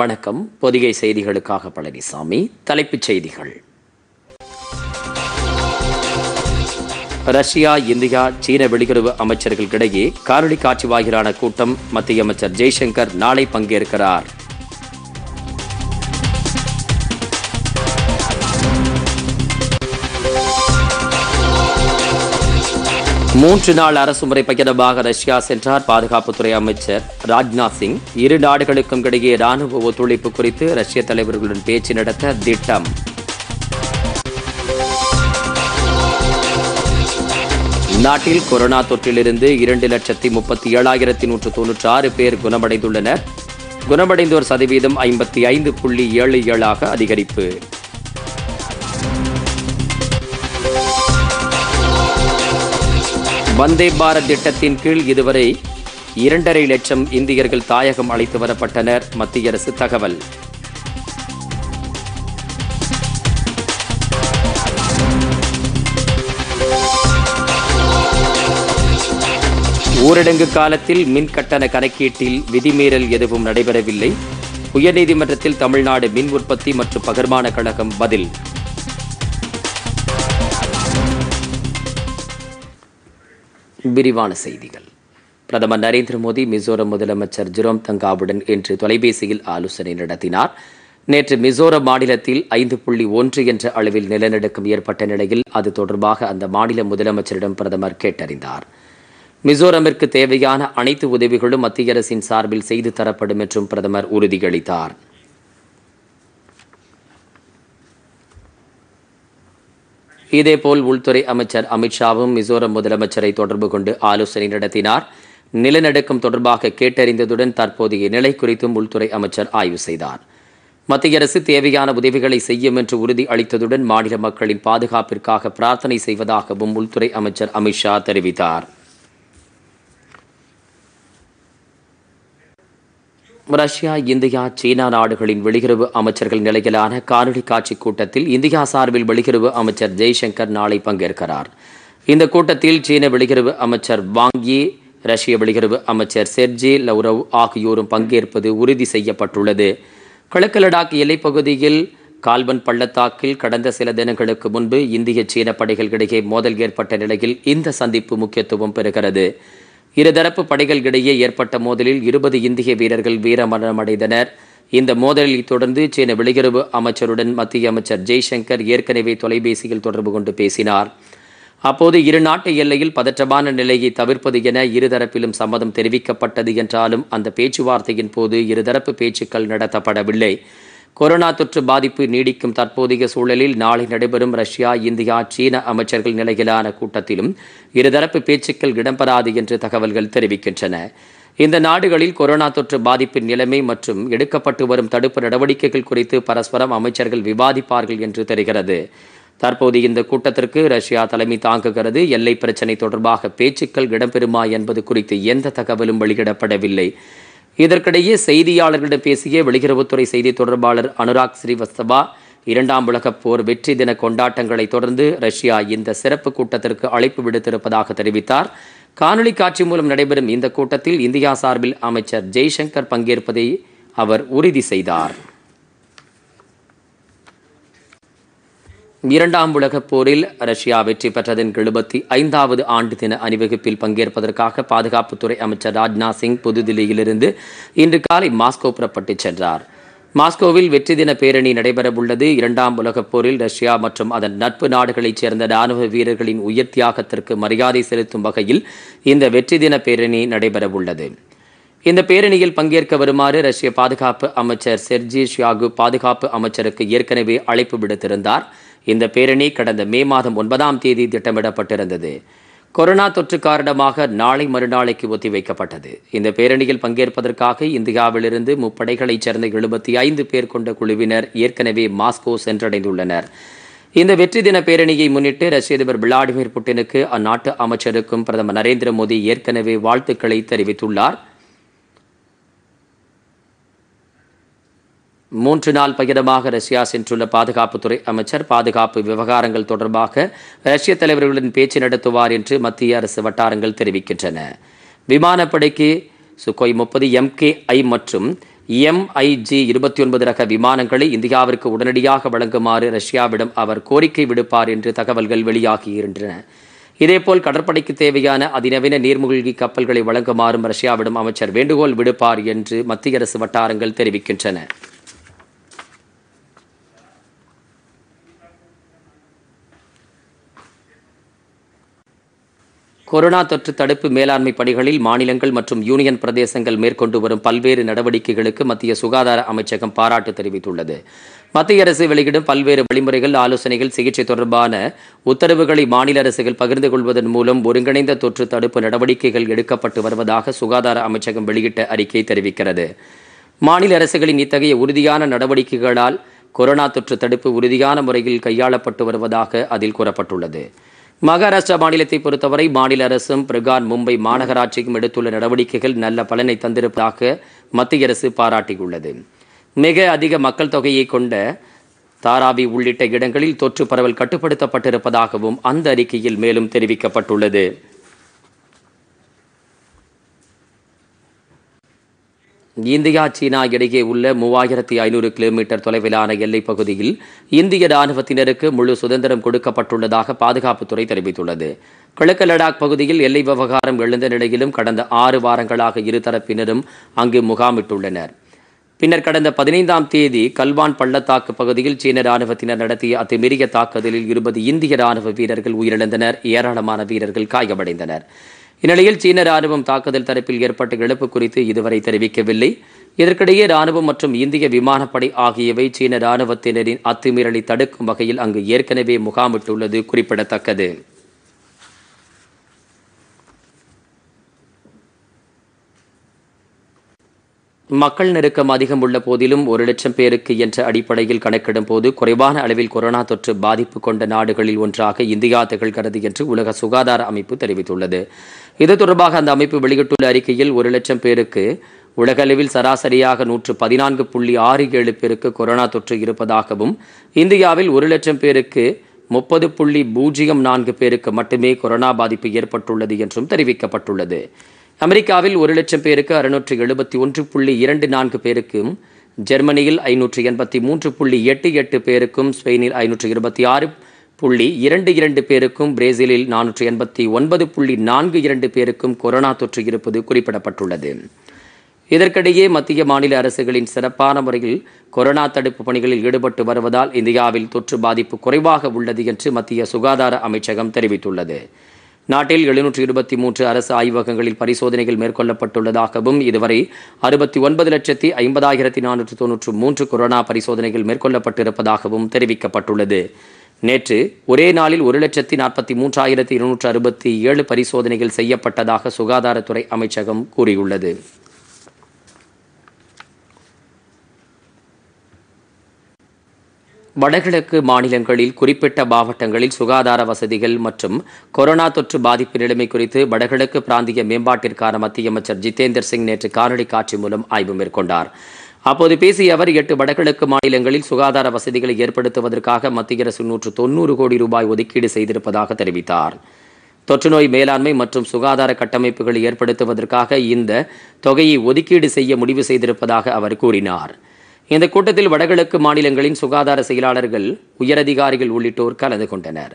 வணக்கம் பொதிகை செய்திகளுக்காக பழனிசாமி தலைப்புச் செய்திகள் ரஷ்யா இந்தியா சீன வெளியுறவு அமைச்சர்களுக்கிடையே காணொலி காட்சி வாயிலான கூட்டம் மத்திய அமைச்சர் ஜெய்சங்கர் நாளை பங்கேற்கிறார் மூன்று நாள் அரசுமுறை பயணமாக ரஷ்யா சென்றார் பாதுகாப்புத்துறை அமைச்சர் ராஜ்நாத் சிங் இரு நாடுகளுக்கும் இடையே ராணுவ ஒத்துழைப்பு குறித்து ரஷ்ய தலைவர்களுடன் பேச்சு நடத்த திட்டம் நாட்டில் கொரோனா தொற்றிலிருந்து இரண்டு லட்சத்தி முப்பத்தி ஏழாயிரத்தி நூற்று தொன்னூற்றி ஆறு பேர் குணமடைந்துள்ளனர் குணமடைந்தோர் சதவீதம் ஐம்பத்தி ஐந்து புள்ளி ஏழு ஏழாக அதிகரிப்பு வந்தே பாரத் திட்டத்தின் கீழ் இதுவரை இரண்டரை லட்சம் இந்தியர்கள் தாயகம் அழைத்து வரப்பட்டனர் மத்திய அரசு தகவல் ஊரடங்கு காலத்தில் மின் கட்டண கணக்கீட்டில் விதிமீறல் எதுவும் நடைபெறவில்லை உயர்நீதிமன்றத்தில் தமிழ்நாடு மின் உற்பத்தி மற்றும் பகர்மான கழகம் பதில் விரிவான செய்திகள் பிரதமர் நரேந்திர மோடி மிசோரம் முதலமைச்சர் ஜிரோம் தங்காவுடன் இன்று தொலைபேசியில் ஆலோசனை நடத்தினார் நேற்று மிசோரம் மாநிலத்தில் ஐந்து புள்ளி ஒன்று என்ற அளவில் நிலநடுக்கம் ஏற்பட்ட நிலையில் அது தொடர்பாக அந்த மாநில முதலமைச்சரிடம் பிரதமர் கேட்டறிந்தார் மிசோரமிற்கு தேவையான அனைத்து உதவிகளும் மத்திய அரசின் சார்பில் செய்து தரப்படும் என்றும் பிரதமர் உறுதியளித்தார் இதேபோல் உள்துறை அமைச்சர் அமித்ஷாவும் மிசோரம் முதலமைச்சரை தொடர்பு கொண்டு ஆலோசனை நடத்தினார் நிலநடுக்கம் தொடர்பாக கேட்டறிந்ததுடன் தற்போதைய நிலை குறித்தும் உள்துறை அமைச்சர் ஆய்வு செய்தார் மத்திய அரசு தேவையான உதவிகளை செய்யும் என்று உறுதி அளித்ததுடன் மாநில மக்களின் பாதுகாப்பிற்காக பிரார்த்தனை செய்வதாகவும் உள்துறை அமைச்சர் அமித்ஷா தெரிவித்தார் ரஷ்யா இந்தியா சீனா நாடுகளின் வெளியுறவு அமைச்சர்கள் நிலையிலான காணொலி காட்சி கூட்டத்தில் இந்தியா சார்பில் வெளியுறவு அமைச்சர் ஜெய்சங்கர் நாளை பங்கேற்கிறார் இந்த கூட்டத்தில் சீன வெளியுறவு அமைச்சர் வாங்கி ரஷ்ய வெளியுறவு அமைச்சர் செர்ஜி லவ்ரவ் ஆகியோரும் பங்கேற்பது உறுதி செய்யப்பட்டுள்ளது கிழக்கு லடாக் எல்லைப்பகுதியில் கால்பன் பள்ளத்தாக்கில் கடந்த சில தினங்களுக்கு முன்பு இந்திய சீன படைகள் இடையே மோதல் ஏற்பட்ட நிலையில் இந்த சந்திப்பு முக்கியத்துவம் பெறுகிறது இருதரப்பு இடையே ஏற்பட்ட மோதலில் இருபது இந்திய வீரர்கள் வீரமரணமடைந்தனர் இந்த மோதலை தொடர்ந்து சீன வெளியுறவு அமைச்சருடன் மத்திய அமைச்சர் ஜெய்சங்கர் ஏற்கனவே தொலைபேசியில் தொடர்பு கொண்டு பேசினார் அப்போது இரு நாட்டு எல்லையில் பதற்றமான நிலையை தவிர்ப்பது என இருதரப்பிலும் சம்மதம் தெரிவிக்கப்பட்டது என்றாலும் அந்த பேச்சுவார்த்தையின் போது இருதரப்பு பேச்சுக்கள் நடத்தப்படவில்லை கொரோனா தொற்று பாதிப்பு நீடிக்கும் தற்போதைய சூழலில் நாளை நடைபெறும் ரஷ்யா இந்தியா சீன அமைச்சர்கள் நிலையிலான கூட்டத்திலும் இருதரப்பு பேச்சுக்கள் இடம்பெறாது என்று தகவல்கள் தெரிவிக்கின்றன இந்த நாடுகளில் கொரோனா தொற்று பாதிப்பின் நிலைமை மற்றும் எடுக்கப்பட்டு வரும் தடுப்பு நடவடிக்கைகள் குறித்து பரஸ்பரம் அமைச்சர்கள் விவாதிப்பார்கள் என்று தெரிகிறது தற்போது இந்த கூட்டத்திற்கு ரஷ்யா தலைமை தாங்குகிறது எல்லை பிரச்சினை தொடர்பாக பேச்சுக்கள் இடம்பெறுமா என்பது குறித்து எந்த தகவலும் வெளியிடப்படவில்லை இதற்கிடையே செய்தியாளர்களிடம் பேசிய வெளியுறவுத்துறை செய்தி தொடர்பாளர் அனுராக் ஸ்ரீவஸ்தவா இரண்டாம் உலகப் போர் வெற்றி தின கொண்டாட்டங்களை தொடர்ந்து ரஷ்யா இந்த சிறப்பு கூட்டத்திற்கு அழைப்பு விடுத்திருப்பதாக தெரிவித்தார் காணொலி காட்சி மூலம் நடைபெறும் இந்த கூட்டத்தில் இந்தியா சார்பில் அமைச்சர் ஜெய்சங்கர் பங்கேற்பதை அவர் உறுதி செய்தார் இரண்டாம் உலகப் போரில் ரஷ்யா வெற்றி பெற்றதன் எழுபத்தி ஐந்தாவது ஆண்டு தின அணிவகுப்பில் பங்கேற்பதற்காக பாதுகாப்புத்துறை அமைச்சர் ராஜ்நாத் சிங் புதுதில்லியிலிருந்து இன்று காலை மாஸ்கோ புறப்பட்டு சென்றார் மாஸ்கோவில் வெற்றி தின பேரணி நடைபெறவுள்ளது இரண்டாம் உலகப் போரில் ரஷ்யா மற்றும் அதன் நட்பு நாடுகளைச் சேர்ந்த ராணுவ வீரர்களின் உயிர் தியாகத்திற்கு மரியாதை செலுத்தும் வகையில் இந்த வெற்றி தின பேரணி நடைபெறவுள்ளது இந்த பேரணியில் பங்கேற்க வருமாறு ரஷ்ய பாதுகாப்பு அமைச்சர் செர்ஜி ஷியாகு பாதுகாப்பு அமைச்சருக்கு ஏற்கனவே அழைப்பு விடுத்திருந்தார் இந்த பேரணி கடந்த மே மாதம் ஒன்பதாம் தேதி திட்டமிடப்பட்டிருந்தது கொரோனா தொற்று காரணமாக நாளை மறுநாளைக்கு ஒத்திவைக்கப்பட்டது இந்த பேரணியில் பங்கேற்பதற்காக இந்தியாவிலிருந்து முப்படைகளைச் சேர்ந்த எழுபத்தி ஐந்து பேர் கொண்ட குழுவினர் ஏற்கனவே மாஸ்கோ சென்றடைந்துள்ளனர் இந்த வெற்றி தின பேரணியை முன்னிட்டு ரஷ்ய அதிபர் விளாடிமிர் புட்டினுக்கு அந்நாட்டு அமைச்சருக்கும் பிரதமர் நரேந்திர மோடி ஏற்கனவே வாழ்த்துக்களை தெரிவித்துள்ளார் மூன்று நாள் பயணமாக ரஷ்யா சென்றுள்ள பாதுகாப்புத்துறை அமைச்சர் பாதுகாப்பு விவகாரங்கள் தொடர்பாக ரஷ்ய தலைவர்களுடன் பேச்சு நடத்துவார் என்று மத்திய அரசு வட்டாரங்கள் தெரிவிக்கின்றன விமானப்படைக்கு சுகோய் முப்பது ஐ மற்றும் எம்ஐஜி இருபத்தி ஒன்பது ரக விமானங்களை இந்தியாவிற்கு உடனடியாக வழங்குமாறு ரஷ்யாவிடம் அவர் கோரிக்கை விடுப்பார் என்று தகவல்கள் வெளியாகியிருந்தன இதேபோல் கடற்படைக்கு தேவையான அதிநவீன நீர்மூழ்கி கப்பல்களை வழங்குமாறும் ரஷ்யாவிடம் அமைச்சர் வேண்டுகோள் விடுப்பார் என்று மத்திய அரசு வட்டாரங்கள் தெரிவிக்கின்றன கொரோனா தொற்று தடுப்பு மேலாண்மை பணிகளில் மாநிலங்கள் மற்றும் யூனியன் பிரதேசங்கள் மேற்கொண்டு வரும் பல்வேறு நடவடிக்கைகளுக்கு மத்திய சுகாதார அமைச்சகம் பாராட்டு தெரிவித்துள்ளது மத்திய அரசு வெளியிடும் பல்வேறு வழிமுறைகள் ஆலோசனைகள் சிகிச்சை தொடர்பான உத்தரவுகளை மாநில அரசுகள் பகிர்ந்து கொள்வதன் மூலம் ஒருங்கிணைந்த தொற்று தடுப்பு நடவடிக்கைகள் எடுக்கப்பட்டு வருவதாக சுகாதார அமைச்சகம் வெளியிட்ட அறிக்கை தெரிவிக்கிறது மாநில அரசுகளின் இத்தகைய உறுதியான நடவடிக்கைகளால் கொரோனா தொற்று தடுப்பு உறுதியான முறையில் கையாளப்பட்டு வருவதாக அதில் கூறப்பட்டுள்ளது மகாராஷ்டிரா மாநிலத்தை பொறுத்தவரை மாநில அரசும் பிரகான் மும்பை மாநகராட்சிக்கும் எடுத்துள்ள நடவடிக்கைகள் நல்ல பலனை தந்திருப்பதாக மத்திய அரசு பாராட்டியுள்ளது மிக அதிக மக்கள் தொகையை கொண்ட தாராவி உள்ளிட்ட இடங்களில் தொற்று பரவல் கட்டுப்படுத்தப்பட்டிருப்பதாகவும் அந்த அறிக்கையில் மேலும் தெரிவிக்கப்பட்டுள்ளது இந்தியா சீனா இடையே உள்ள மூவாயிரத்தி ஐநூறு கிலோமீட்டர் தொலைவிலான எல்லைப் பகுதியில் இந்திய ராணுவத்தினருக்கு முழு சுதந்திரம் கொடுக்கப்பட்டுள்ளதாக பாதுகாப்புத்துறை தெரிவித்துள்ளது கிழக்கு லடாக் பகுதியில் எல்லை விவகாரம் எழுந்த நிலையிலும் கடந்த ஆறு வாரங்களாக இருதரப்பினரும் அங்கு முகாமிட்டுள்ளனர் பின்னர் கடந்த பதினைந்தாம் தேதி கல்வான் பள்ளத்தாக்கு பகுதியில் சீன ராணுவத்தினர் நடத்திய அத்துமீறிய தாக்குதலில் இருபது இந்திய ராணுவ வீரர்கள் உயிரிழந்தனர் ஏராளமான வீரர்கள் காயமடைந்தனர் இந்நிலையில் சீன ராணுவம் தாக்குதல் தரப்பில் ஏற்பட்ட இழப்பு குறித்து இதுவரை தெரிவிக்கவில்லை இதற்கிடையே ராணுவம் மற்றும் இந்திய விமானப்படை ஆகியவை சீன ராணுவத்தினரின் அத்துமீறலை தடுக்கும் வகையில் அங்கு ஏற்கனவே முகாமிட்டுள்ளது குறிப்பிடத்தக்கது மக்கள் நெருக்கம் அதிகம் உள்ள போதிலும் ஒரு லட்சம் பேருக்கு என்ற அடிப்படையில் கணக்கிடும் போது குறைவான அளவில் கொரோனா தொற்று பாதிப்பு கொண்ட நாடுகளில் ஒன்றாக இந்தியா திகழ்கிறது என்று உலக சுகாதார அமைப்பு தெரிவித்துள்ளது இது தொடர்பாக அந்த அமைப்பு வெளியிட்டுள்ள அறிக்கையில் ஒரு லட்சம் பேருக்கு உலகளவில் சராசரியாக நூற்று பதினான்கு புள்ளி ஆறு ஏழு பேருக்கு கொரோனா தொற்று இருப்பதாகவும் இந்தியாவில் ஒரு லட்சம் பேருக்கு முப்பது புள்ளி பூஜ்ஜியம் நான்கு பேருக்கு மட்டுமே கொரோனா பாதிப்பு ஏற்பட்டுள்ளது என்றும் தெரிவிக்கப்பட்டுள்ளது அமெரிக்காவில் ஒரு லட்சம் பேருக்கு அறுநூற்று எழுபத்தி ஒன்று புள்ளி இரண்டு நான்கு பேருக்கும் ஜெர்மனியில் ஐநூற்று எண்பத்தி மூன்று புள்ளி எட்டு எட்டு பேருக்கும் ஸ்பெயினில் ஐநூற்று இருபத்தி ஆறு புள்ளி இரண்டு இரண்டு பேருக்கும் பிரேசிலில் நானூற்றி எண்பத்தி ஒன்பது புள்ளி நான்கு இரண்டு பேருக்கும் கொரோனா தொற்று இருப்பது குறிப்பிடப்பட்டுள்ளது இதற்கிடையே மத்திய மாநில அரசுகளின் சிறப்பான முறையில் கொரோனா தடுப்பு பணிகளில் ஈடுபட்டு வருவதால் இந்தியாவில் தொற்று பாதிப்பு குறைவாக உள்ளது என்று மத்திய சுகாதார அமைச்சகம் தெரிவித்துள்ளது நாட்டில் எழுநூற்று இருபத்தி மூன்று அரசு ஆய்வகங்களில் பரிசோதனைகள் மேற்கொள்ளப்பட்டுள்ளதாகவும் இதுவரை அறுபத்தி ஒன்பது லட்சத்தி ஐம்பதாயிரத்தி நானூற்று தொன்னூற்று மூன்று கொரோனா பரிசோதனைகள் மேற்கொள்ளப்பட்டிருப்பதாகவும் தெரிவிக்கப்பட்டுள்ளது நேற்று ஒரே நாளில் ஒரு லட்சத்தி நாற்பத்தி மூன்றாயிரத்தி இருநூற்று அறுபத்தி ஏழு பரிசோதனைகள் செய்யப்பட்டதாக சுகாதாரத்துறை அமைச்சகம் கூறியுள்ளது வடகிழக்கு மாநிலங்களில் குறிப்பிட்ட மாவட்டங்களில் சுகாதார வசதிகள் மற்றும் கொரோனா தொற்று பாதிப்பு நிலைமை குறித்து வடகிழக்கு பிராந்திய மேம்பாட்டிற்கான மத்திய அமைச்சர் ஜிதேந்தர் சிங் நேற்று காணொலி காட்சி மூலம் ஆய்வு மேற்கொண்டார் அப்போது பேசிய அவர் எட்டு வடகிழக்கு மாநிலங்களில் சுகாதார வசதிகளை ஏற்படுத்துவதற்காக மத்திய அரசு நூற்று தொன்னூறு கோடி ரூபாய் ஒதுக்கீடு செய்திருப்பதாக தெரிவித்தார் தொற்றுநோய் மேலாண்மை மற்றும் சுகாதார கட்டமைப்புகளை ஏற்படுத்துவதற்காக இந்த தொகையை ஒதுக்கீடு செய்ய முடிவு செய்திருப்பதாக அவர் கூறினார் இந்த கூட்டத்தில் வடகிழக்கு மாநிலங்களின் சுகாதார செயலாளர்கள் உயரதிகாரிகள் உள்ளிட்டோர் கலந்து கொண்டனர்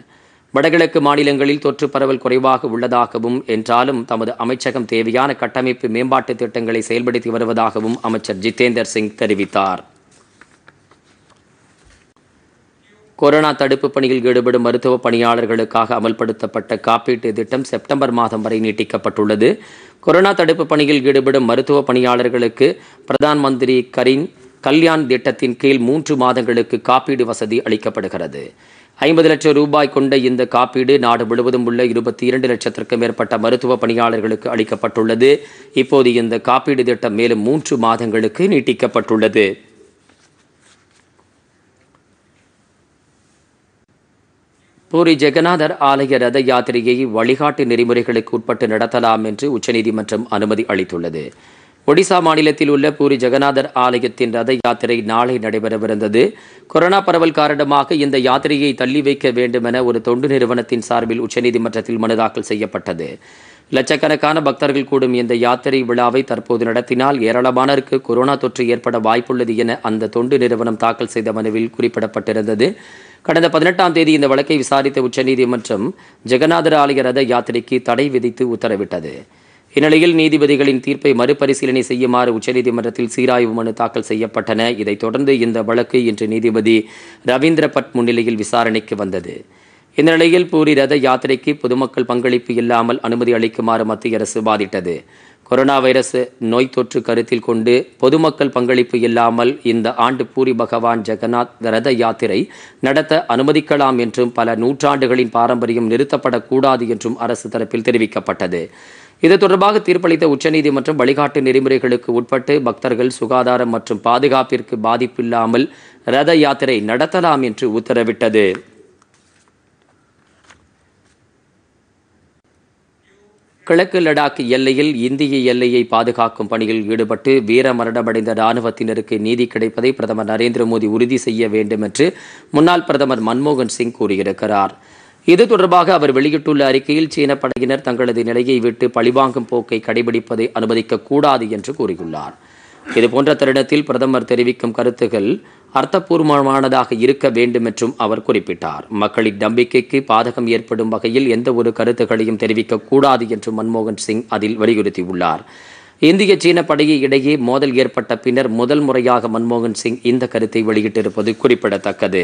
வடகிழக்கு மாநிலங்களில் தொற்று பரவல் குறைவாக உள்ளதாகவும் என்றாலும் தமது அமைச்சகம் தேவையான கட்டமைப்பு மேம்பாட்டு திட்டங்களை செயல்படுத்தி வருவதாகவும் அமைச்சர் ஜிதேந்தர் சிங் தெரிவித்தார் கொரோனா தடுப்பு பணியில் ஈடுபடும் மருத்துவ பணியாளர்களுக்காக அமல்படுத்தப்பட்ட காப்பீட்டு திட்டம் செப்டம்பர் மாதம் வரை நீட்டிக்கப்பட்டுள்ளது கொரோனா தடுப்பு பணியில் ஈடுபடும் மருத்துவ பணியாளர்களுக்கு பிரதான் மந்திரி கரீன் கல்யாண் திட்டத்தின் கீழ் மூன்று மாதங்களுக்கு காப்பீடு வசதி அளிக்கப்படுகிறது ஐம்பது லட்சம் ரூபாய் கொண்ட இந்த காப்பீடு நாடு முழுவதும் உள்ள இருபத்தி இரண்டு லட்சத்திற்கும் மேற்பட்ட மருத்துவ பணியாளர்களுக்கு அளிக்கப்பட்டுள்ளது இப்போது இந்த காப்பீடு திட்டம் மேலும் மூன்று மாதங்களுக்கு நீட்டிக்கப்பட்டுள்ளது பூரி ஜெகநாதர் ஆலய ரத யாத்திரையை வழிகாட்டு நெறிமுறைகளுக்கு உட்பட்டு நடத்தலாம் என்று உச்சநீதிமன்றம் அனுமதி அளித்துள்ளது ஒடிசா மாநிலத்தில் உள்ள பூரி ஜெகநாதர் ஆலயத்தின் ரத யாத்திரை நாளை நடைபெறவிருந்தது கொரோனா பரவல் காரணமாக இந்த யாத்திரையை தள்ளி வைக்க வேண்டுமென ஒரு தொண்டு நிறுவனத்தின் சார்பில் உச்சநீதிமன்றத்தில் மனு தாக்கல் செய்யப்பட்டது லட்சக்கணக்கான பக்தர்கள் கூடும் இந்த யாத்திரை விழாவை தற்போது நடத்தினால் ஏராளமானருக்கு கொரோனா தொற்று ஏற்பட வாய்ப்புள்ளது என அந்த தொண்டு நிறுவனம் தாக்கல் செய்த மனுவில் குறிப்பிடப்பட்டிருந்தது கடந்த பதினெட்டாம் தேதி இந்த வழக்கை விசாரித்த உச்சநீதிமன்றம் ஜெகநாதர் ஆலய ரத யாத்திரைக்கு தடை விதித்து உத்தரவிட்டது இந்நிலையில் நீதிபதிகளின் தீர்ப்பை மறுபரிசீலனை செய்யுமாறு உச்சநீதிமன்றத்தில் சீராய்வு மனு தாக்கல் செய்யப்பட்டன இதைத் தொடர்ந்து இந்த வழக்கு இன்று நீதிபதி ரவீந்திர பட் முன்னிலையில் விசாரணைக்கு வந்தது இந்நிலையில் பூரி ரத யாத்திரைக்கு பொதுமக்கள் பங்களிப்பு இல்லாமல் அனுமதி அளிக்குமாறு மத்திய அரசு பாதிட்டது கொரோனா வைரஸ் நோய் தொற்று கருத்தில் கொண்டு பொதுமக்கள் பங்களிப்பு இல்லாமல் இந்த ஆண்டு பூரி பகவான் ஜெகநாத் ரத யாத்திரை நடத்த அனுமதிக்கலாம் என்றும் பல நூற்றாண்டுகளின் பாரம்பரியம் நிறுத்தப்படக்கூடாது என்றும் அரசு தரப்பில் தெரிவிக்கப்பட்டது இது தொடர்பாக தீர்ப்பளித்த உச்சநீதிமன்றம் வழிகாட்டு நெறிமுறைகளுக்கு உட்பட்டு பக்தர்கள் சுகாதாரம் மற்றும் பாதுகாப்பிற்கு பாதிப்பில்லாமல் ரத யாத்திரை நடத்தலாம் என்று உத்தரவிட்டது கிழக்கு லடாக் எல்லையில் இந்திய எல்லையை பாதுகாக்கும் பணியில் ஈடுபட்டு வீரமரணமடைந்த ராணுவத்தினருக்கு நீதி கிடைப்பதை பிரதமர் நரேந்திர மோடி உறுதி செய்ய வேண்டும் என்று முன்னாள் பிரதமர் மன்மோகன் சிங் கூறியிருக்கிறார் இது தொடர்பாக அவர் வெளியிட்டுள்ள அறிக்கையில் சீன படையினர் தங்களது நிலையை விட்டு பழிவாங்கும் போக்கை கடைபிடிப்பதை அனுமதிக்க கூடாது என்று கூறியுள்ளார் இதுபோன்ற தருணத்தில் பிரதமர் தெரிவிக்கும் கருத்துகள் அர்த்தபூர்வமானதாக இருக்க வேண்டும் என்றும் அவர் குறிப்பிட்டார் மக்களின் நம்பிக்கைக்கு பாதகம் ஏற்படும் வகையில் எந்த ஒரு தெரிவிக்க தெரிவிக்கக்கூடாது என்று மன்மோகன் சிங் அதில் வலியுறுத்தியுள்ளார் இந்திய சீன படையை இடையே மோதல் ஏற்பட்ட பின்னர் முதல் முறையாக மன்மோகன் சிங் இந்த கருத்தை வெளியிட்டிருப்பது குறிப்பிடத்தக்கது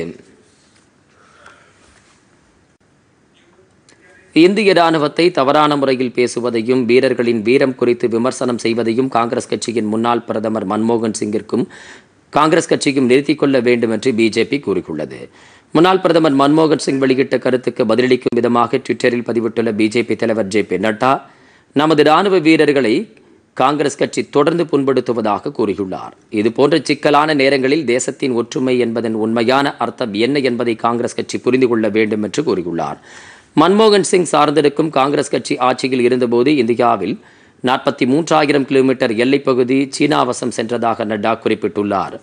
இந்திய ராணுவத்தை தவறான முறையில் பேசுவதையும் வீரர்களின் வீரம் குறித்து விமர்சனம் செய்வதையும் காங்கிரஸ் கட்சியின் முன்னாள் பிரதமர் மன்மோகன் சிங்கிற்கும் காங்கிரஸ் கட்சியும் நிறுத்திக் கொள்ள வேண்டும் என்று பிஜேபி கூறியுள்ளது முன்னாள் பிரதமர் மன்மோகன் சிங் வெளியிட்ட கருத்துக்கு பதிலளிக்கும் விதமாக ட்விட்டரில் பதிவிட்டுள்ள பிஜேபி தலைவர் ஜே பி நட்டா நமது ராணுவ வீரர்களை காங்கிரஸ் கட்சி தொடர்ந்து புண்படுத்துவதாக கூறியுள்ளார் இதுபோன்ற சிக்கலான நேரங்களில் தேசத்தின் ஒற்றுமை என்பதன் உண்மையான அர்த்தம் என்ன என்பதை காங்கிரஸ் கட்சி புரிந்து கொள்ள வேண்டும் என்று கூறியுள்ளார் மன்மோகன் சிங் சார்ந்திருக்கும் காங்கிரஸ் கட்சி ஆட்சியில் இருந்தபோது இந்தியாவில் நாற்பத்தி மூன்றாயிரம் கிலோமீட்டர் எல்லைப்பகுதி சீனாவசம் சென்றதாக நட்டா குறிப்பிட்டுள்ளார்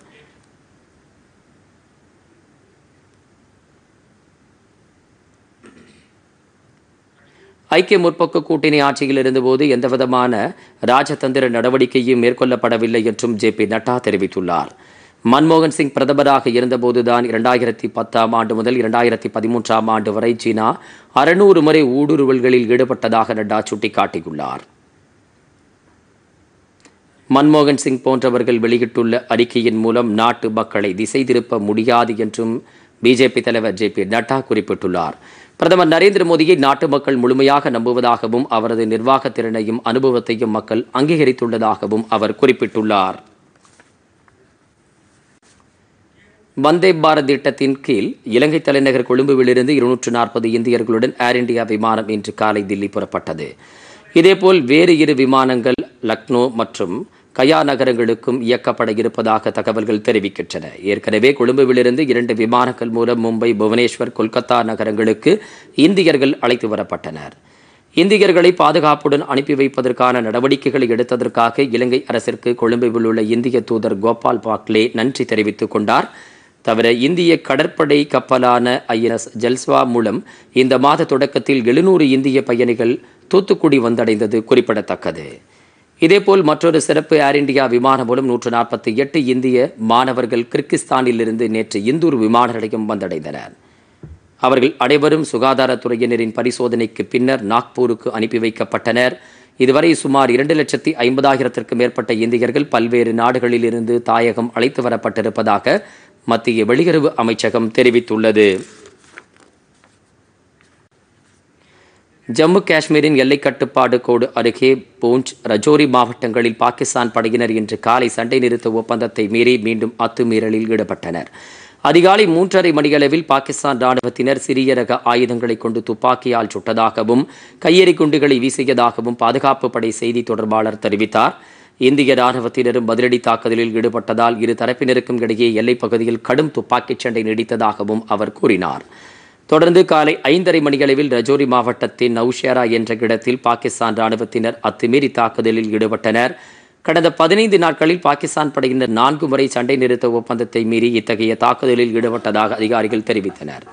ஐக்கிய முற்போக்கு கூட்டணி ஆட்சியில் இருந்தபோது எந்தவிதமான ராஜதந்திர நடவடிக்கையும் மேற்கொள்ளப்படவில்லை என்றும் ஜே பி நட்டா தெரிவித்துள்ளார் மன்மோகன் சிங் பிரதமராக இருந்தபோதுதான் இரண்டாயிரத்தி பத்தாம் ஆண்டு முதல் இரண்டாயிரத்தி பதிமூன்றாம் ஆண்டு வரை சீனா அறுநூறு முறை ஊடுருவல்களில் ஈடுபட்டதாக நட்டா சுட்டிக்காட்டியுள்ளார் மன்மோகன் சிங் போன்றவர்கள் வெளியிட்டுள்ள அறிக்கையின் மூலம் நாட்டு மக்களை திசை திருப்ப முடியாது என்றும் பிஜேபி தலைவர் ஜே பி நட்டா குறிப்பிட்டுள்ளார் பிரதமர் நரேந்திர மோடியை நாட்டு மக்கள் முழுமையாக நம்புவதாகவும் அவரது நிர்வாகத் திறனையும் அனுபவத்தையும் மக்கள் அங்கீகரித்துள்ளதாகவும் அவர் குறிப்பிட்டுள்ளார் வந்தே பாரத் திட்டத்தின் கீழ் இலங்கை தலைநகர் கொழும்புவிலிருந்து இருநூற்று நாற்பது இந்தியர்களுடன் ஏர் இண்டியா விமானம் இன்று காலை தில்லி புறப்பட்டது இதேபோல் வேறு இரு விமானங்கள் லக்னோ மற்றும் கயா நகரங்களுக்கும் இயக்கப்பட இருப்பதாக தகவல்கள் தெரிவிக்கின்றன ஏற்கனவே கொழும்புவிலிருந்து இரண்டு விமானங்கள் மூலம் மும்பை புவனேஸ்வர் கொல்கத்தா நகரங்களுக்கு இந்தியர்கள் அழைத்து வரப்பட்டனர் இந்தியர்களை பாதுகாப்புடன் அனுப்பி வைப்பதற்கான நடவடிக்கைகளை எடுத்ததற்காக இலங்கை அரசிற்கு கொழும்புவில் உள்ள இந்திய தூதர் கோபால் பாக்லே நன்றி தெரிவித்துக் கொண்டார் தவிர இந்திய கடற்படை கப்பலான ஐஎன்எஸ் ஜல்ஸ்வா மூலம் இந்த மாத தொடக்கத்தில் எழுநூறு இந்திய பயணிகள் தூத்துக்குடி வந்தடைந்தது குறிப்பிடத்தக்கது இதேபோல் மற்றொரு சிறப்பு ஏர் இண்டியா விமானம் மூலம் நூற்று நாற்பத்தி எட்டு இந்திய மாணவர்கள் கிர்கிஸ்தானிலிருந்து நேற்று இந்தூர் விமான நிலையம் வந்தடைந்தனர் அவர்கள் அனைவரும் சுகாதாரத்துறையினரின் பரிசோதனைக்கு பின்னர் நாக்பூருக்கு அனுப்பி வைக்கப்பட்டனர் இதுவரை சுமார் இரண்டு லட்சத்தி ஐம்பதாயிரத்திற்கும் மேற்பட்ட இந்தியர்கள் பல்வேறு நாடுகளிலிருந்து தாயகம் அழைத்து வரப்பட்டிருப்பதாக மத்திய வெளியுறவு அமைச்சகம் தெரிவித்துள்ளது ஜம்மு காஷ்மீரின் கட்டுப்பாடு கோடு அருகே பூஞ்ச் ரஜோரி மாவட்டங்களில் பாகிஸ்தான் படையினர் இன்று காலை சண்டை நிறுத்த ஒப்பந்தத்தை மீறி மீண்டும் அத்துமீறலில் ஈடுபட்டனர் அதிகாலை மூன்றரை மணியளவில் பாகிஸ்தான் ராணுவத்தினர் சிறிய ரக ஆயுதங்களை கொண்டு துப்பாக்கியால் சுட்டதாகவும் கையெறி குண்டுகளை வீசியதாகவும் பாதுகாப்பு படை செய்தி தொடர்பாளர் தெரிவித்தார் இந்திய ராணுவத்தினரும் பதிலடி தாக்குதலில் ஈடுபட்டதால் இரு தரப்பினருக்கும் இடையே எல்லைப் பகுதியில் கடும் துப்பாக்கிச் சண்டை நீடித்ததாகவும் அவர் கூறினார் தொடர்ந்து காலை ஐந்தரை மணியளவில் ரஜோரி மாவட்டத்தின் நௌஷேரா என்ற இடத்தில் பாகிஸ்தான் ராணுவத்தினர் அத்துமீறி தாக்குதலில் ஈடுபட்டனர் கடந்த பதினைந்து நாட்களில் பாகிஸ்தான் படையினர் நான்கு முறை சண்டை நிறுத்த ஒப்பந்தத்தை மீறி இத்தகைய தாக்குதலில் ஈடுபட்டதாக அதிகாரிகள் தெரிவித்தனர்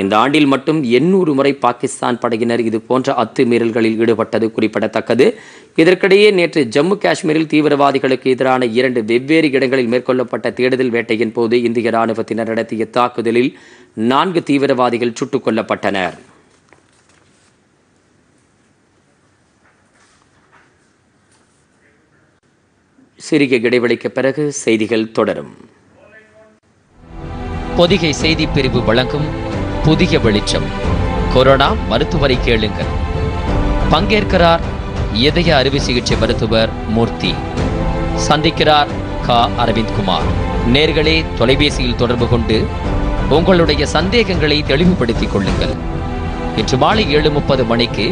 இந்த ஆண்டில் மட்டும் எண்ணூறு முறை பாகிஸ்தான் படையினர் இது போன்ற அத்துமீறல்களில் ஈடுபட்டது குறிப்பிடத்தக்கது இதற்கிடையே நேற்று ஜம்மு காஷ்மீரில் தீவிரவாதிகளுக்கு எதிரான இரண்டு வெவ்வேறு இடங்களில் மேற்கொள்ளப்பட்ட தேடுதல் வேட்டையின் போது இந்திய ராணுவத்தினர் நடத்திய தாக்குதலில் நான்கு தீவிரவாதிகள் சுட்டுக் கொல்லப்பட்டனர் சிறிய இடைவெளிக்கு பிறகு செய்திகள் தொடரும் பொதிகை செய்தி பிரிவு வழங்கும் புதிய வெளிச்சம் கொரோனா மருத்துவரை கேளுங்கள் பங்கேற்கிறார் இதய அறுவை சிகிச்சை மருத்துவர் மூர்த்தி சந்திக்கிறார் க குமார் நேர்களே தொலைபேசியில் தொடர்பு கொண்டு உங்களுடைய சந்தேகங்களை தெளிவுபடுத்திக் கொள்ளுங்கள் இன்று மாலை ஏழு முப்பது மணிக்கு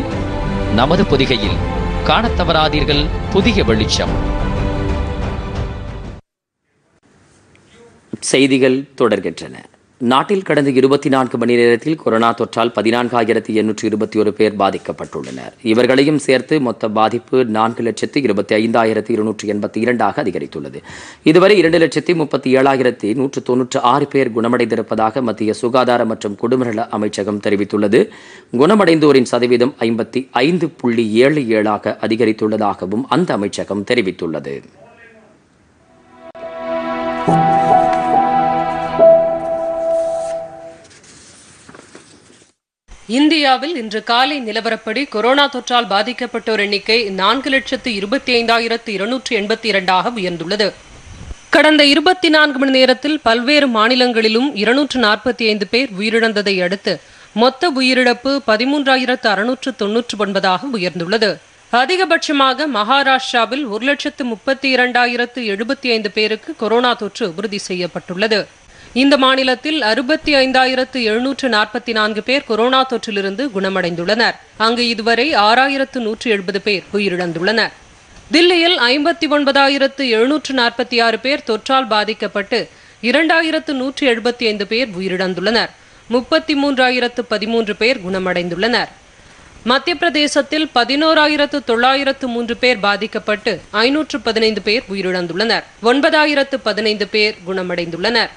நமது பொதிகையில் காணத் தவறாதீர்கள் புதிய வெளிச்சம் செய்திகள் தொடர்கின்றன நாட்டில் கடந்த இருபத்தி நான்கு மணி நேரத்தில் கொரோனா தொற்றால் பதினான்காயிரத்தி எண்ணூற்றி இருபத்தி ஒரு பேர் பாதிக்கப்பட்டுள்ளனர் இவர்களையும் சேர்த்து மொத்த பாதிப்பு நான்கு லட்சத்து இருபத்தி ஐந்தாயிரத்தி இருநூற்றி எண்பத்தி இரண்டாக அதிகரித்துள்ளது இதுவரை இரண்டு லட்சத்தி முப்பத்தி ஏழாயிரத்தி நூற்று தொன்னூற்று ஆறு பேர் குணமடைந்திருப்பதாக மத்திய சுகாதார மற்றும் குடும்பநல அமைச்சகம் தெரிவித்துள்ளது குணமடைந்தோரின் சதவீதம் ஐம்பத்தி ஐந்து புள்ளி ஏழு ஏழாக அதிகரித்துள்ளதாகவும் அந்த அமைச்சகம் தெரிவித்துள்ளது இந்தியாவில் இன்று காலை நிலவரப்படி கொரோனா தொற்றால் பாதிக்கப்பட்டோர் எண்ணிக்கை நான்கு லட்சத்து இருபத்தி ஐந்தாயிரத்து இருநூற்று எண்பத்தி இரண்டாக உயர்ந்துள்ளது கடந்த இருபத்தி நான்கு மணி நேரத்தில் பல்வேறு மாநிலங்களிலும் இருநூற்று நாற்பத்தி ஐந்து பேர் உயிரிழந்ததை அடுத்து மொத்த உயிரிழப்பு பதிமூன்றாயிரத்து அறுநூற்று தொன்னூற்று ஒன்பதாக உயர்ந்துள்ளது அதிகபட்சமாக மகாராஷ்டிராவில் ஒரு லட்சத்து முப்பத்தி இரண்டாயிரத்து எழுபத்தி ஐந்து பேருக்கு கொரோனா தொற்று உறுதி செய்யப்பட்டுள்ளது இந்த மாநிலத்தில் அறுபத்தி ஐந்தாயிரத்து எழுநூற்று நாற்பத்தி நான்கு பேர் கொரோனா தொற்றிலிருந்து குணமடைந்துள்ளனர் அங்கு இதுவரை ஆறாயிரத்து நூற்று எழுபது பேர் உயிரிழந்துள்ளனர் தில்லியில் ஐம்பத்தி ஒன்பதாயிரத்து எழுநூற்று நாற்பத்தி ஆறு பேர் தொற்றால் பாதிக்கப்பட்டு இரண்டாயிரத்து நூற்று எழுபத்தி ஐந்து பேர் உயிரிழந்துள்ளனர் முப்பத்தி மூன்றாயிரத்து பதிமூன்று பேர் குணமடைந்துள்ளனர் மத்திய பிரதேசத்தில் பதினோராயிரத்து தொள்ளாயிரத்து மூன்று பேர் பாதிக்கப்பட்டு ஐநூற்று பதினைந்து பேர் உயிரிழந்துள்ளனர் ஒன்பதாயிரத்து பதினைந்து பேர் குணமடைந்துள்ளனர்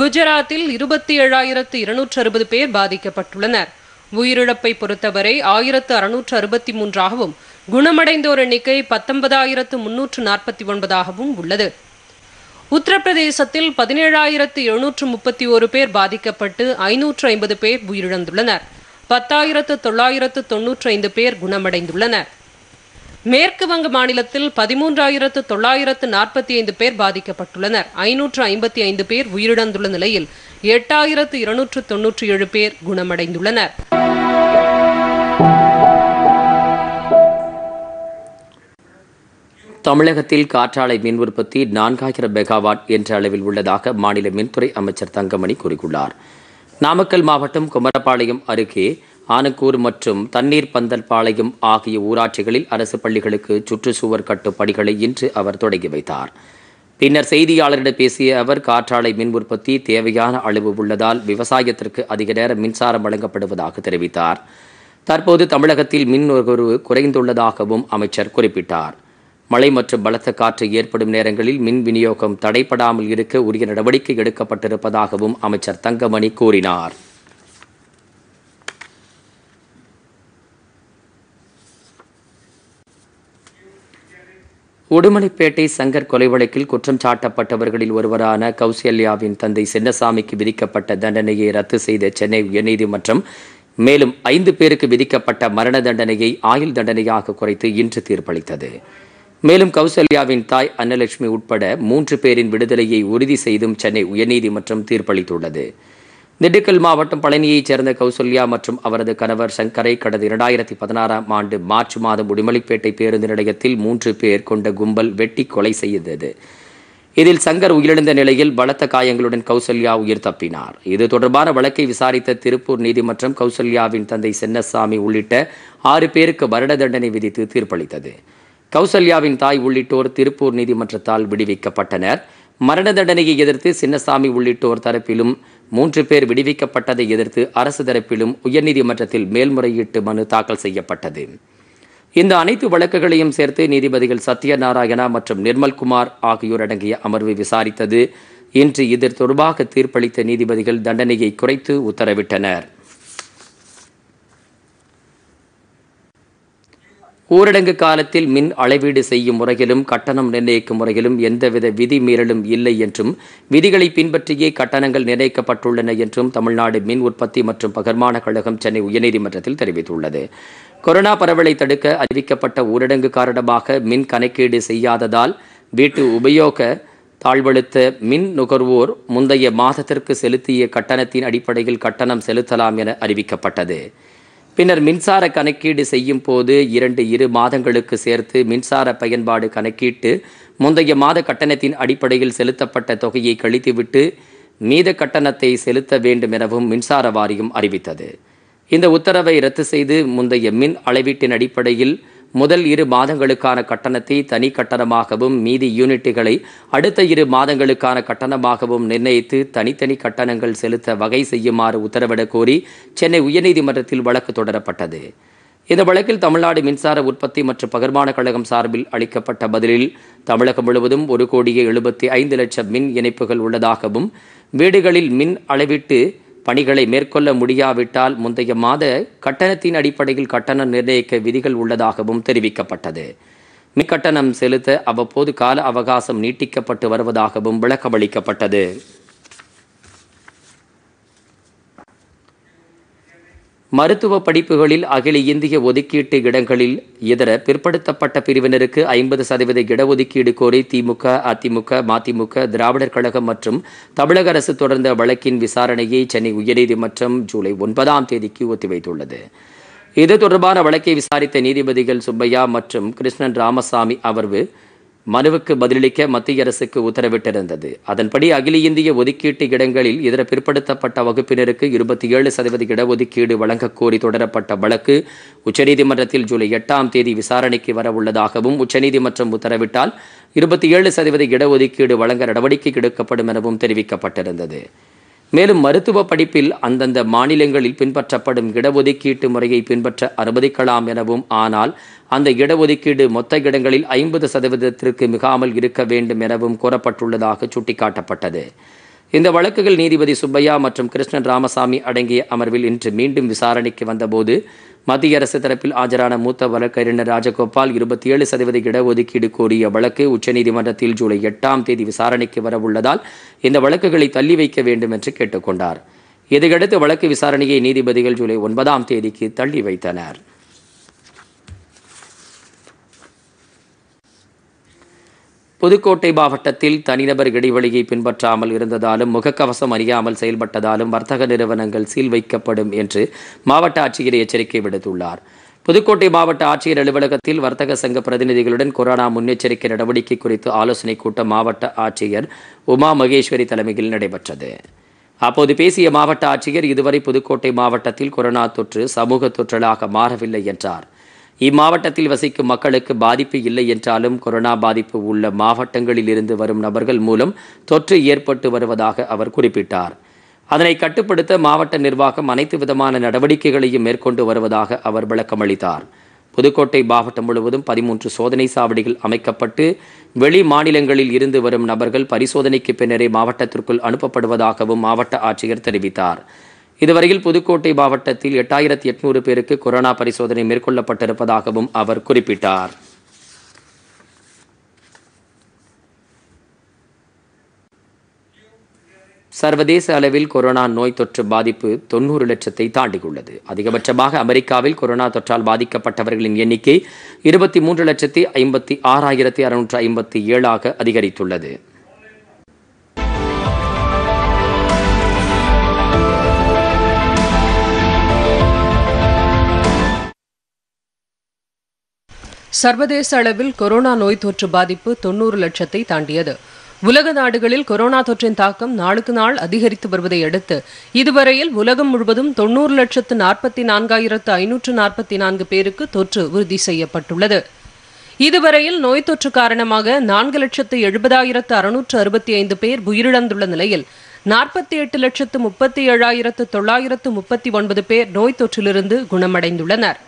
குஜராத்தில் இருபத்தி ஏழாயிரத்து இருநூற்று அறுபது பேர் பாதிக்கப்பட்டுள்ளனர் உயிரிழப்பை பொறுத்தவரை ஆயிரத்து அறுநூற்று அறுபத்தி மூன்றாகவும் குணமடைந்தோர் எண்ணிக்கை பத்தொன்பதாயிரத்து முன்னூற்று நாற்பத்தி ஒன்பதாகவும் உள்ளது உத்தரப்பிரதேசத்தில் பதினேழாயிரத்து எழுநூற்று முப்பத்தி ஒரு பேர் பாதிக்கப்பட்டு ஐநூற்று ஐம்பது பேர் உயிரிழந்துள்ளனர் பத்தாயிரத்து தொள்ளாயிரத்து தொன்னூற்றி ஐந்து பேர் குணமடைந்துள்ளனர் மேற்கு வங்க மாநிலத்தில் பதிமூன்றாயிரத்து தொள்ளாயிரத்து நாற்பத்தி ஐந்து பேர் பாதிக்கப்பட்டுள்ளனர் ஐநூற்று ஐம்பத்தி ஐந்து பேர் உயிரிழந்துள்ள நிலையில் எட்டாயிரத்து இருநூற்று தொன்னூற்றி ஏழு பேர் குணமடைந்துள்ளனர் தமிழகத்தில் காற்றாலை மின் உற்பத்தி நான்காயிரம் மெகாவாட் என்ற அளவில் உள்ளதாக மாநில மின்துறை அமைச்சர் தங்கமணி கூறியுள்ளார் நாமக்கல் மாவட்டம் குமரபாளையம் அருகே ஆனக்கூர் மற்றும் தண்ணீர் பந்தல் பாளையம் ஆகிய ஊராட்சிகளில் அரசு பள்ளிகளுக்கு சுற்றுச்சுவர் கட்டும் பணிகளை இன்று அவர் தொடங்கி வைத்தார் பின்னர் செய்தியாளரிடம் பேசிய அவர் காற்றாலை மின் உற்பத்தி தேவையான அளவு உள்ளதால் விவசாயத்திற்கு அதிக நேரம் மின்சாரம் வழங்கப்படுவதாக தெரிவித்தார் தற்போது தமிழகத்தில் மின் நுகர்வு குறைந்துள்ளதாகவும் அமைச்சர் குறிப்பிட்டார் மழை மற்றும் பலத்த காற்று ஏற்படும் நேரங்களில் மின் விநியோகம் தடைபடாமல் இருக்க உரிய நடவடிக்கை எடுக்கப்பட்டிருப்பதாகவும் அமைச்சர் தங்கமணி கூறினார் உடுமலைப்பேட்டை சங்கர் கொலை வழக்கில் குற்றம் சாட்டப்பட்டவர்களில் ஒருவரான கௌசல்யாவின் தந்தை சின்னசாமிக்கு விதிக்கப்பட்ட தண்டனையை ரத்து செய்த சென்னை உயர்நீதிமன்றம் மேலும் ஐந்து பேருக்கு விதிக்கப்பட்ட மரண தண்டனையை ஆயுள் தண்டனையாக குறைத்து இன்று தீர்ப்பளித்தது மேலும் கௌசல்யாவின் தாய் அன்னலட்சுமி உட்பட மூன்று பேரின் விடுதலையை உறுதி செய்தும் சென்னை உயர்நீதிமன்றம் தீர்ப்பளித்துள்ளது திண்டுக்கல் மாவட்டம் பழனியைச் சேர்ந்த கௌசல்யா மற்றும் அவரது கணவர் சங்கரை கடந்த இரண்டாயிரத்தி பதினாறாம் ஆண்டு மார்ச் மாதம் உடுமலைப்பேட்டை பேருந்து நிலையத்தில் மூன்று பேர் கொண்ட கும்பல் வெட்டி கொலை செய்தது இதில் சங்கர் உயிரிழந்த நிலையில் பலத்த காயங்களுடன் கௌசல்யா உயிர் தப்பினார் இது தொடர்பான வழக்கை விசாரித்த திருப்பூர் நீதிமன்றம் கௌசல்யாவின் தந்தை சின்னசாமி உள்ளிட்ட ஆறு பேருக்கு வருட தண்டனை விதித்து தீர்ப்பளித்தது கௌசல்யாவின் தாய் உள்ளிட்டோர் திருப்பூர் நீதிமன்றத்தால் விடுவிக்கப்பட்டனர் மரண தண்டனையை எதிர்த்து சின்னசாமி உள்ளிட்டோர் தரப்பிலும் மூன்று பேர் விடுவிக்கப்பட்டதை எதிர்த்து அரசு தரப்பிலும் உயர்நீதிமன்றத்தில் மேல்முறையீட்டு மனு தாக்கல் செய்யப்பட்டது இந்த அனைத்து வழக்குகளையும் சேர்த்து நீதிபதிகள் சத்யநாராயணா மற்றும் நிர்மல்குமார் ஆகியோர் அடங்கிய அமர்வு விசாரித்தது இன்று இதர் தொடர்பாக தீர்ப்பளித்த நீதிபதிகள் தண்டனையை குறைத்து உத்தரவிட்டனர் ஊரடங்கு காலத்தில் மின் அளவீடு செய்யும் முறையிலும் கட்டணம் நிர்ணயிக்கும் முறையிலும் எந்தவித விதி மீறலும் இல்லை என்றும் விதிகளை பின்பற்றியே கட்டணங்கள் நிர்ணயிக்கப்பட்டுள்ளன என்றும் தமிழ்நாடு மின் உற்பத்தி மற்றும் பகர்மான கழகம் சென்னை உயர்நீதிமன்றத்தில் தெரிவித்துள்ளது கொரோனா பரவலை தடுக்க அறிவிக்கப்பட்ட ஊரடங்கு காரணமாக மின் கணக்கீடு செய்யாததால் வீட்டு உபயோக தாழ்வழுத்த மின் நுகர்வோர் முந்தைய மாதத்திற்கு செலுத்திய கட்டணத்தின் அடிப்படையில் கட்டணம் செலுத்தலாம் என அறிவிக்கப்பட்டது பின்னர் மின்சார கணக்கீடு செய்யும் போது இரண்டு இரு மாதங்களுக்கு சேர்த்து மின்சார பயன்பாடு கணக்கிட்டு முந்தைய மாத கட்டணத்தின் அடிப்படையில் செலுத்தப்பட்ட தொகையை கழித்துவிட்டு மீத கட்டணத்தை செலுத்த வேண்டும் எனவும் மின்சார வாரியம் அறிவித்தது இந்த உத்தரவை ரத்து செய்து முந்தைய மின் அளவீட்டின் அடிப்படையில் முதல் இரு மாதங்களுக்கான கட்டணத்தை தனி கட்டணமாகவும் மீதி யூனிட்டுகளை அடுத்த இரு மாதங்களுக்கான கட்டணமாகவும் நிர்ணயித்து தனித்தனி கட்டணங்கள் செலுத்த வகை செய்யுமாறு உத்தரவிடக் கோரி சென்னை உயர்நீதிமன்றத்தில் வழக்கு தொடரப்பட்டது இந்த வழக்கில் தமிழ்நாடு மின்சார உற்பத்தி மற்றும் பகிர்மான கழகம் சார்பில் அளிக்கப்பட்ட பதிலில் தமிழகம் முழுவதும் ஒரு கோடியே எழுபத்தி ஐந்து லட்சம் மின் இணைப்புகள் உள்ளதாகவும் வீடுகளில் மின் அளவிட்டு பணிகளை மேற்கொள்ள முடியாவிட்டால் முந்தைய மாத கட்டணத்தின் அடிப்படையில் கட்டணம் நிர்ணயிக்க விதிகள் உள்ளதாகவும் தெரிவிக்கப்பட்டது மின்கட்டணம் செலுத்த அவ்வப்போது கால அவகாசம் நீட்டிக்கப்பட்டு வருவதாகவும் விளக்கமளிக்கப்பட்டது மருத்துவ படிப்புகளில் அகில இந்திய ஒதுக்கீட்டு இடங்களில் இதர பிற்படுத்தப்பட்ட பிரிவினருக்கு ஐம்பது சதவீத இடஒதுக்கீடு கோரி திமுக அதிமுக மதிமுக திராவிடர் கழகம் மற்றும் தமிழக அரசு தொடர்ந்த வழக்கின் விசாரணையை சென்னை உயர்நீதிமன்றம் ஜூலை ஒன்பதாம் தேதிக்கு ஒத்திவைத்துள்ளது இது தொடர்பான வழக்கை விசாரித்த நீதிபதிகள் சுப்பையா மற்றும் கிருஷ்ணன் ராமசாமி அமர்வு மனுவுக்கு பதிலளிக்க மத்திய அரசுக்கு உத்தரவிட்டிருந்தது அதன்படி அகில இந்திய ஒதுக்கீட்டு இடங்களில் இதர பிற்படுத்தப்பட்ட வகுப்பினருக்கு இருபத்தி ஏழு சதவீத இடஒதுக்கீடு வழங்கக்கோரி தொடரப்பட்ட வழக்கு உச்சநீதிமன்றத்தில் ஜூலை எட்டாம் தேதி விசாரணைக்கு வரவுள்ளதாகவும் உச்சநீதிமன்றம் உத்தரவிட்டால் இருபத்தி ஏழு சதவீத இடஒதுக்கீடு வழங்க நடவடிக்கை எடுக்கப்படும் எனவும் தெரிவிக்கப்பட்டிருந்தது மேலும் மருத்துவ படிப்பில் அந்தந்த மாநிலங்களில் பின்பற்றப்படும் இடஒதுக்கீட்டு முறையை பின்பற்ற அனுமதிக்கலாம் எனவும் ஆனால் அந்த இடஒதுக்கீடு மொத்த இடங்களில் ஐம்பது சதவீதத்திற்கு மிகாமல் இருக்க வேண்டும் எனவும் கூறப்பட்டுள்ளதாக சுட்டிக்காட்டப்பட்டது இந்த வழக்குகள் நீதிபதி சுப்பையா மற்றும் கிருஷ்ணன் ராமசாமி அடங்கிய அமர்வில் இன்று மீண்டும் விசாரணைக்கு வந்தபோது மத்திய அரசு தரப்பில் ஆஜரான மூத்த வழக்கறிஞர் ராஜகோபால் இருபத்தி ஏழு சதவீத இடஒதுக்கீடு கோரிய வழக்கு உச்சநீதிமன்றத்தில் ஜூலை எட்டாம் தேதி விசாரணைக்கு வரவுள்ளதால் இந்த வழக்குகளை தள்ளி வைக்க வேண்டும் என்று கேட்டுக்கொண்டார் இதையடுத்து வழக்கு விசாரணையை நீதிபதிகள் ஜூலை ஒன்பதாம் தேதிக்கு தள்ளி வைத்தனர் புதுக்கோட்டை மாவட்டத்தில் தனிநபர் இடைவெளியை பின்பற்றாமல் இருந்ததாலும் முகக்கவசம் அறியாமல் செயல்பட்டதாலும் வர்த்தக நிறுவனங்கள் சீல் வைக்கப்படும் என்று மாவட்ட ஆட்சியர் எச்சரிக்கை விடுத்துள்ளார் புதுக்கோட்டை மாவட்ட ஆட்சியர் அலுவலகத்தில் வர்த்தக சங்க பிரதிநிதிகளுடன் கொரோனா முன்னெச்சரிக்கை நடவடிக்கை குறித்து ஆலோசனைக் கூட்டம் மாவட்ட ஆட்சியர் உமா மகேஸ்வரி தலைமையில் நடைபெற்றது அப்போது பேசிய மாவட்ட ஆட்சியர் இதுவரை புதுக்கோட்டை மாவட்டத்தில் கொரோனா தொற்று சமூக தொற்றலாக மாறவில்லை என்றார் இம்மாவட்டத்தில் வசிக்கும் மக்களுக்கு பாதிப்பு இல்லை என்றாலும் கொரோனா பாதிப்பு உள்ள மாவட்டங்களில் இருந்து வரும் நபர்கள் மூலம் தொற்று ஏற்பட்டு வருவதாக அவர் குறிப்பிட்டார் அதனை கட்டுப்படுத்த மாவட்ட நிர்வாகம் அனைத்து விதமான நடவடிக்கைகளையும் மேற்கொண்டு வருவதாக அவர் விளக்கமளித்தார் புதுக்கோட்டை மாவட்டம் முழுவதும் பதிமூன்று சோதனை சாவடிகள் அமைக்கப்பட்டு வெளி மாநிலங்களில் இருந்து வரும் நபர்கள் பரிசோதனைக்கு பின்னரே மாவட்டத்திற்குள் அனுப்பப்படுவதாகவும் மாவட்ட ஆட்சியர் தெரிவித்தார் இதுவரையில் புதுக்கோட்டை மாவட்டத்தில் எட்டாயிரத்தி எட்நூறு பேருக்கு கொரோனா பரிசோதனை மேற்கொள்ளப்பட்டிருப்பதாகவும் அவர் குறிப்பிட்டார் சர்வதேச அளவில் கொரோனா நோய் தொற்று பாதிப்பு தொன்னூறு லட்சத்தை தாண்டியுள்ளது அதிகபட்சமாக அமெரிக்காவில் கொரோனா தொற்றால் பாதிக்கப்பட்டவர்களின் எண்ணிக்கை இருபத்தி மூன்று லட்சத்தி ஐம்பத்தி ஆறாயிரத்தி அறுநூற்று ஐம்பத்தி ஏழாக அதிகரித்துள்ளது சர்வதேச அளவில் கொரோனா நோய் தொற்று பாதிப்பு தொன்னூறு லட்சத்தை தாண்டியது உலக நாடுகளில் கொரோனா தொற்றின் தாக்கம் நாளுக்கு நாள் அதிகரித்து வருவதை அடுத்து இதுவரையில் உலகம் முழுவதும் தொன்னூறு லட்சத்து நாற்பத்தி நான்காயிரத்து ஐநூற்று நாற்பத்தி நான்கு பேருக்கு தொற்று உறுதி செய்யப்பட்டுள்ளது இதுவரையில் நோய் தொற்று காரணமாக நான்கு லட்சத்து எழுபதாயிரத்து அறுநூற்று அறுபத்தி ஐந்து பேர் உயிரிழந்துள்ள நிலையில் நாற்பத்தி எட்டு லட்சத்து முப்பத்தி ஏழாயிரத்து தொள்ளாயிரத்து முப்பத்தி ஒன்பது பேர் நோய் தொற்றிலிருந்து குணமடைந்துள்ளனா்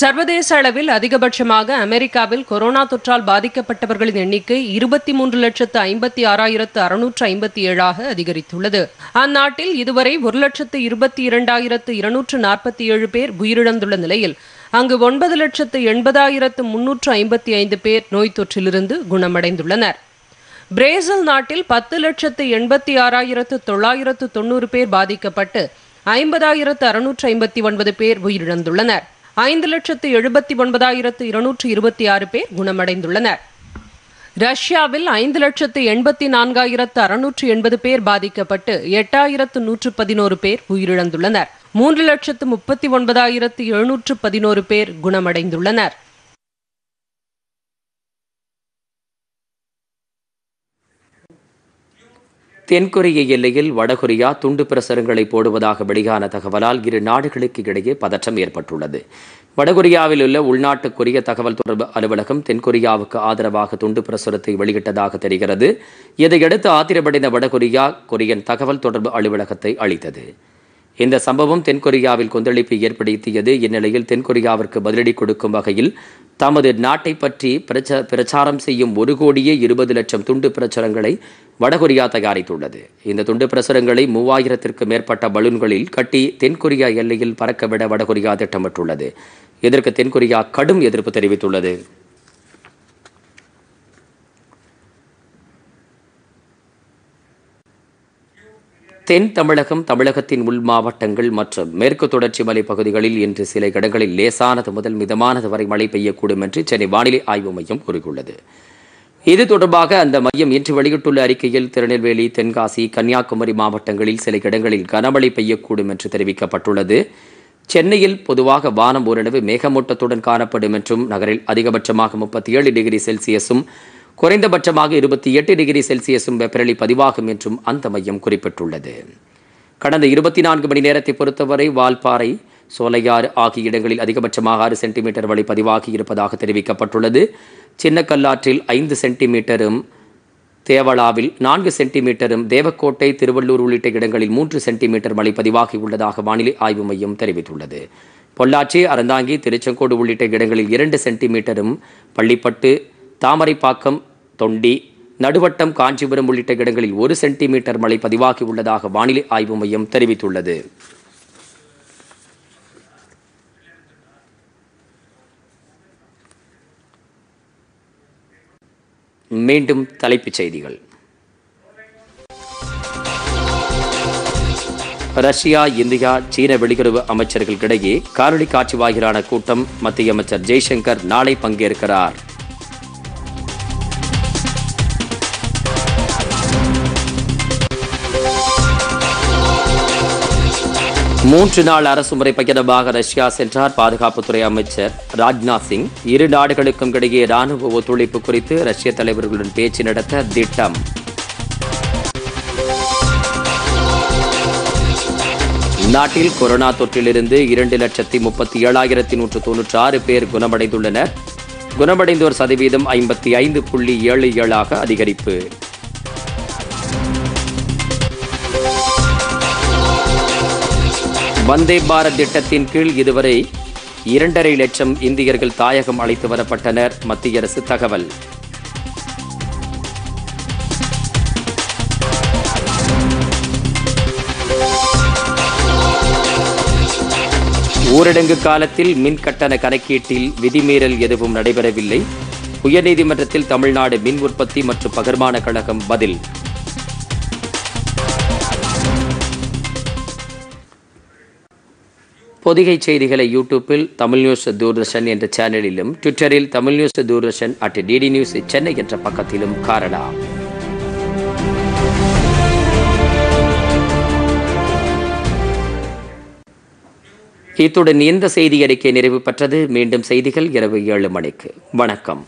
சர்வதேச அளவில் அதிகபட்சமாக அமெரிக்காவில் கொரோனா தொற்றால் பாதிக்கப்பட்டவர்களின் எண்ணிக்கை இருபத்தி மூன்று லட்சத்து ஐம்பத்தி ஆறாயிரத்து அறுநூற்று ஐம்பத்தி ஏழாக அதிகரித்துள்ளது அந்நாட்டில் இதுவரை ஒரு லட்சத்து இருபத்தி இரண்டாயிரத்து இருநூற்று நாற்பத்தி ஏழு பேர் உயிரிழந்துள்ள நிலையில் அங்கு ஒன்பது லட்சத்து எண்பதாயிரத்து முன்னூற்று ஐம்பத்தி ஐந்து பேர் நோய் தொற்றிலிருந்து குணமடைந்துள்ளனர் பிரேசில் நாட்டில் பத்து லட்சத்து எண்பத்தி ஆறாயிரத்து தொள்ளாயிரத்து தொண்ணூறு பேர் பாதிக்கப்பட்டு ஐம்பதாயிரத்து அறுநூற்று ஐம்பத்தி ஒன்பது பேர் உயிரிழந்துள்ளனர் ஐந்து லட்சத்து எழுபத்தி ஒன்பதாயிரத்து இருநூற்று இருபத்தி ஆறு பேர் குணமடைந்துள்ளனர் ரஷ்யாவில் ஐந்து லட்சத்து எண்பத்தி நான்காயிரத்து அறுநூற்று எண்பது பேர் பாதிக்கப்பட்டு எட்டாயிரத்து நூற்று பதினோரு பேர் உயிரிழந்துள்ளனர் மூன்று லட்சத்து முப்பத்தி ஒன்பதாயிரத்து எழுநூற்று பதினோரு பேர் குணமடைந்துள்ளனர் தென்கொரிய எல்லையில் வடகொரியா துண்டு பிரசரங்களை போடுவதாக வெளியான தகவலால் இரு நாடுகளுக்கு இடையே பதற்றம் ஏற்பட்டுள்ளது வடகொரியாவில் உள்ள உள்நாட்டு கொரிய தகவல் தொடர்பு அலுவலகம் தென்கொரியாவுக்கு ஆதரவாக துண்டு பிரசுரத்தை வெளியிட்டதாக தெரிகிறது இதையடுத்து ஆத்திரமடைந்த வடகொரியா கொரியன் தகவல் தொடர்பு அலுவலகத்தை அளித்தது இந்த சம்பவம் தென்கொரியாவில் கொந்தளிப்பை ஏற்படுத்தியது இந்நிலையில் தென்கொரியாவிற்கு பதிலடி கொடுக்கும் வகையில் தமது நாட்டை பற்றி பிரச்ச பிரச்சாரம் செய்யும் ஒரு கோடியே இருபது லட்சம் துண்டு பிரச்சுரங்களை வடகொரியா தயாரித்துள்ளது இந்த துண்டு பிரசுரங்களை மூவாயிரத்திற்கு மேற்பட்ட பலூன்களில் கட்டி தென்கொரியா எல்லையில் பறக்கவிட வடகொரியா திட்டமிட்டுள்ளது இதற்கு தென்கொரியா கடும் எதிர்ப்பு தெரிவித்துள்ளது தென் தமிழகம் தமிழகத்தின் உள் மாவட்டங்கள் மற்றும் மேற்கு தொடர்ச்சி மலை பகுதிகளில் இன்று சில இடங்களில் லேசானது முதல் மிதமானது வரை மழை பெய்யக்கூடும் என்று சென்னை வானிலை ஆய்வு மையம் கூறியுள்ளது இது தொடர்பாக அந்த மையம் இன்று வெளியிட்டுள்ள அறிக்கையில் திருநெல்வேலி தென்காசி கன்னியாகுமரி மாவட்டங்களில் சில இடங்களில் கனமழை பெய்யக்கூடும் என்று தெரிவிக்கப்பட்டுள்ளது சென்னையில் பொதுவாக வானம் ஓரளவு மேகமூட்டத்துடன் காணப்படும் என்றும் நகரில் அதிகபட்சமாக முப்பத்தி ஏழு டிகிரி செல்சியஸும் குறைந்தபட்சமாக இருபத்தி எட்டு டிகிரி செல்சியஸும் வெப்பநிலை பதிவாகும் என்றும் அந்த மையம் குறிப்பிட்டுள்ளது கடந்த இருபத்தி நான்கு மணி நேரத்தை பொறுத்தவரை வால்பாறை சோலையாறு ஆகிய இடங்களில் அதிகபட்சமாக ஆறு சென்டிமீட்டர் வரை பதிவாகி இருப்பதாக தெரிவிக்கப்பட்டுள்ளது சின்ன கல்லாற்றில் ஐந்து சென்டிமீட்டரும் தேவளாவில் நான்கு சென்டிமீட்டரும் தேவக்கோட்டை திருவள்ளூர் உள்ளிட்ட இடங்களில் மூன்று சென்டிமீட்டர் மழை பதிவாகி உள்ளதாக வானிலை ஆய்வு மையம் தெரிவித்துள்ளது பொள்ளாச்சி அறந்தாங்கி திருச்செங்கோடு உள்ளிட்ட இடங்களில் இரண்டு சென்டிமீட்டரும் பள்ளிப்பட்டு தாமரைப்பாக்கம் தொண்டி நடுவட்டம் காஞ்சிபுரம் உள்ளிட்ட இடங்களில் ஒரு சென்டிமீட்டர் மழை பதிவாகி உள்ளதாக வானிலை ஆய்வு மையம் தெரிவித்துள்ளது மீண்டும் தலைப்புச் செய்திகள் ரஷ்யா இந்தியா சீன வெளியுறவு அமைச்சர்களுக்கிடையே காணொலி காட்சி வாயிலான கூட்டம் மத்திய அமைச்சர் ஜெய்சங்கர் நாளை பங்கேற்கிறார் மூன்று நாள் அரசுமுறை பயணமாக ரஷ்யா சென்றார் பாதுகாப்புத்துறை அமைச்சர் ராஜ்நாத் சிங் இரு நாடுகளுக்கும் இடையே ராணுவ ஒத்துழைப்பு குறித்து ரஷ்ய தலைவர்களுடன் பேச்சு நடத்த திட்டம் நாட்டில் கொரோனா தொற்றிலிருந்து இரண்டு லட்சத்தி முப்பத்தி ஏழாயிரத்தி நூற்று தொன்னூற்றி ஆறு பேர் குணமடைந்துள்ளனர் குணமடைந்தோர் சதவீதம் ஐம்பத்தி ஐந்து புள்ளி ஏழு ஏழாக அதிகரிப்பு வந்தே பாரத் திட்டத்தின் கீழ் இதுவரை இரண்டரை லட்சம் இந்தியர்கள் தாயகம் அழைத்து வரப்பட்டனர் மத்திய அரசு தகவல் ஊரடங்கு காலத்தில் மின் கட்டண கணக்கீட்டில் விதிமீறல் எதுவும் நடைபெறவில்லை உயர்நீதிமன்றத்தில் தமிழ்நாடு மின் உற்பத்தி மற்றும் பகிர்மான கழகம் பதில் பொதிகை செய்திகளை யூடியூப்பில் தமிழ் நியூஸ் தூர்தர்ஷன் என்ற சேனலிலும் ட்விட்டரில் Tamil news Doordarshan at DD news Chennai என்ற பக்கத்திலும் காரணம் இத்துடன் இந்த செய்தி அறிக்கை நிறைவு பெற்றது மீண்டும் செய்திகள் இரவு ஏழு மணிக்கு வணக்கம்